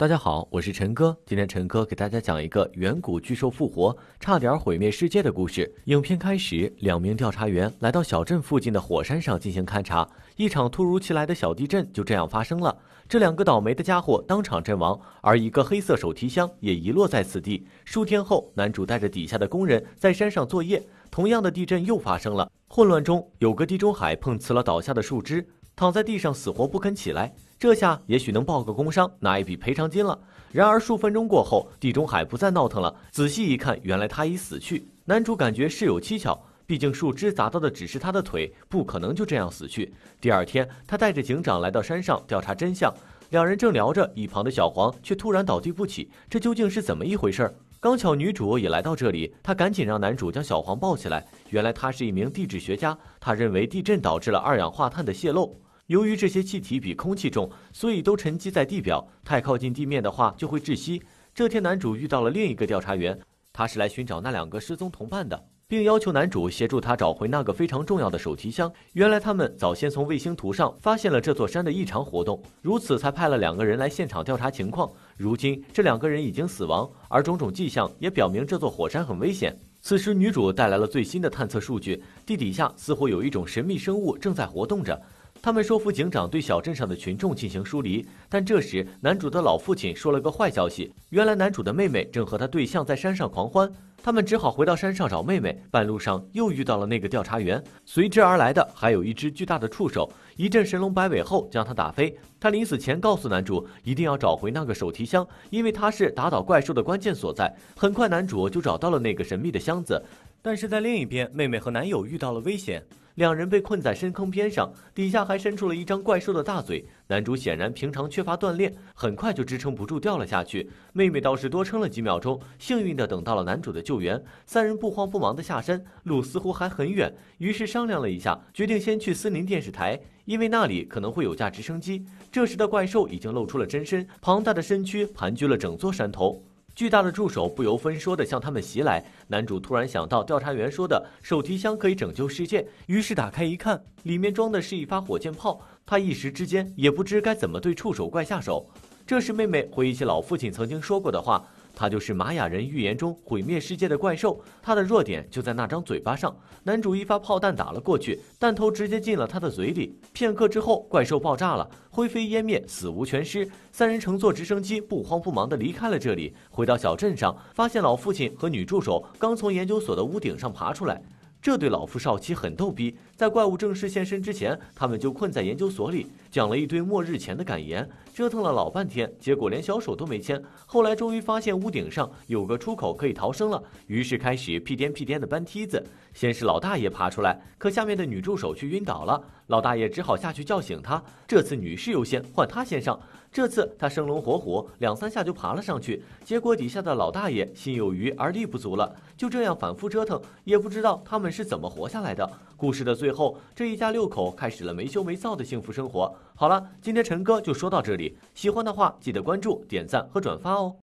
大家好，我是陈哥。今天陈哥给大家讲一个远古巨兽复活，差点毁灭世界的故事。影片开始，两名调查员来到小镇附近的火山上进行勘察，一场突如其来的小地震就这样发生了。这两个倒霉的家伙当场阵亡，而一个黑色手提箱也遗落在此地。数天后，男主带着底下的工人在山上作业，同样的地震又发生了。混乱中，有个地中海碰瓷了倒下的树枝，躺在地上死活不肯起来。这下也许能报个工伤，拿一笔赔偿金了。然而数分钟过后，地中海不再闹腾了。仔细一看，原来他已死去。男主感觉事有蹊跷，毕竟树枝砸到的只是他的腿，不可能就这样死去。第二天，他带着警长来到山上调查真相。两人正聊着，一旁的小黄却突然倒地不起。这究竟是怎么一回事？刚巧女主也来到这里，她赶紧让男主将小黄抱起来。原来他是一名地质学家，他认为地震导致了二氧化碳的泄漏。由于这些气体比空气重，所以都沉积在地表。太靠近地面的话，就会窒息。这天，男主遇到了另一个调查员，他是来寻找那两个失踪同伴的，并要求男主协助他找回那个非常重要的手提箱。原来，他们早先从卫星图上发现了这座山的异常活动，如此才派了两个人来现场调查情况。如今，这两个人已经死亡，而种种迹象也表明这座火山很危险。此时，女主带来了最新的探测数据，地底下似乎有一种神秘生物正在活动着。他们说服警长对小镇上的群众进行疏离，但这时男主的老父亲说了个坏消息：原来男主的妹妹正和他对象在山上狂欢。他们只好回到山上找妹妹，半路上又遇到了那个调查员，随之而来的还有一只巨大的触手，一阵神龙摆尾后将他打飞。他临死前告诉男主，一定要找回那个手提箱，因为它是打倒怪兽的关键所在。很快，男主就找到了那个神秘的箱子。但是在另一边，妹妹和男友遇到了危险，两人被困在深坑边上，底下还伸出了一张怪兽的大嘴。男主显然平常缺乏锻炼，很快就支撑不住掉了下去。妹妹倒是多撑了几秒钟，幸运地等到了男主的救援。三人不慌不忙地下山，路似乎还很远，于是商量了一下，决定先去森林电视台，因为那里可能会有架直升机。这时的怪兽已经露出了真身，庞大的身躯盘踞了整座山头。巨大的助手不由分说地向他们袭来。男主突然想到调查员说的手提箱可以拯救世界，于是打开一看，里面装的是一发火箭炮。他一时之间也不知该怎么对触手怪下手。这时，妹妹回忆起老父亲曾经说过的话。他就是玛雅人预言中毁灭世界的怪兽，他的弱点就在那张嘴巴上。男主一发炮弹打了过去，弹头直接进了他的嘴里。片刻之后，怪兽爆炸了，灰飞烟灭，死无全尸。三人乘坐直升机，不慌不忙地离开了这里，回到小镇上，发现老父亲和女助手刚从研究所的屋顶上爬出来。这对老夫少妻很逗逼，在怪物正式现身之前，他们就困在研究所里。讲了一堆末日前的感言，折腾了老半天，结果连小手都没牵。后来终于发现屋顶上有个出口可以逃生了，于是开始屁颠屁颠的搬梯子。先是老大爷爬出来，可下面的女助手却晕倒了，老大爷只好下去叫醒她。这次女士优先，换她先上。这次她生龙活虎，两三下就爬了上去。结果底下的老大爷心有余而力不足了，就这样反复折腾，也不知道他们是怎么活下来的。故事的最后，这一家六口开始了没羞没臊的幸福生活。好了，今天陈哥就说到这里。喜欢的话，记得关注、点赞和转发哦。